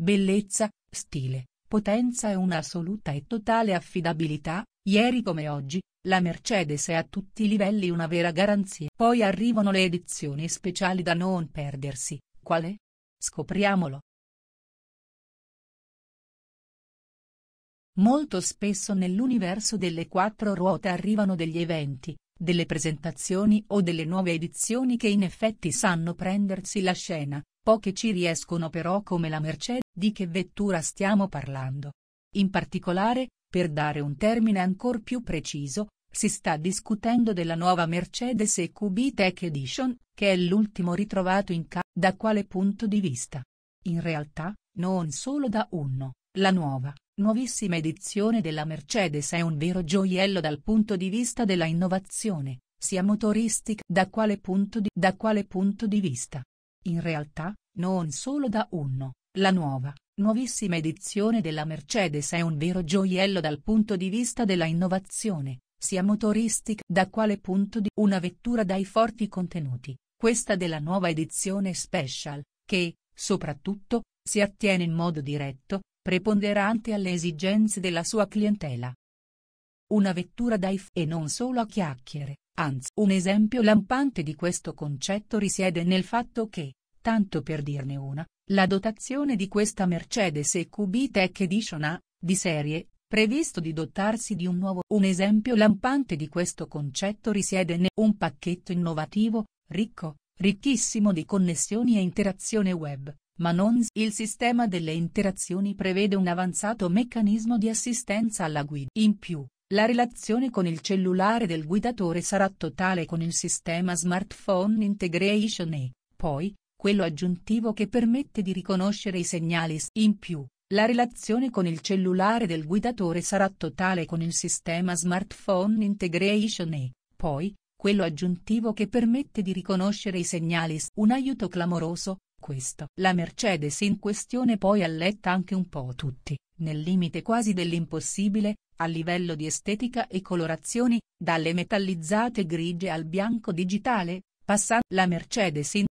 Bellezza, stile, potenza e un'assoluta e totale affidabilità, ieri come oggi, la Mercedes è a tutti i livelli una vera garanzia. Poi arrivano le edizioni speciali da non perdersi, quale? Scopriamolo. Molto spesso nell'universo delle quattro ruote arrivano degli eventi, delle presentazioni o delle nuove edizioni che in effetti sanno prendersi la scena, poche ci riescono però come la Mercedes di che vettura stiamo parlando. In particolare, per dare un termine ancor più preciso, si sta discutendo della nuova Mercedes EQB Tech Edition, che è l'ultimo ritrovato in ca... Da quale punto di vista? In realtà, non solo da uno, la nuova, nuovissima edizione della Mercedes è un vero gioiello dal punto di vista della innovazione, sia motoristica. Da quale punto di, da quale punto di vista? In realtà, non solo da uno, la nuova, nuovissima edizione della Mercedes è un vero gioiello dal punto di vista della innovazione, sia motoristica da quale punto di una vettura dai forti contenuti, questa della nuova edizione special, che, soprattutto, si attiene in modo diretto, preponderante alle esigenze della sua clientela. Una vettura dai f- e non solo a chiacchiere, anzi un esempio lampante di questo concetto risiede nel fatto che, tanto per dirne una, la dotazione di questa Mercedes EQB Tech Edition A, di serie, previsto di dotarsi di un nuovo. Un esempio lampante di questo concetto risiede in un pacchetto innovativo, ricco, ricchissimo di connessioni e interazione web, ma non s- il sistema delle interazioni prevede un avanzato meccanismo di assistenza alla guida. In più, la relazione con il cellulare del guidatore sarà totale con il sistema smartphone integration e, poi, quello aggiuntivo che permette di riconoscere i segnali in più. La relazione con il cellulare del guidatore sarà totale con il sistema Smartphone Integration e, poi, quello aggiuntivo che permette di riconoscere i segnali un aiuto clamoroso, questo. La Mercedes in questione poi alletta anche un po' tutti, nel limite quasi dell'impossibile, a livello di estetica e colorazioni, dalle metallizzate grigie al bianco digitale, passando la Mercedes in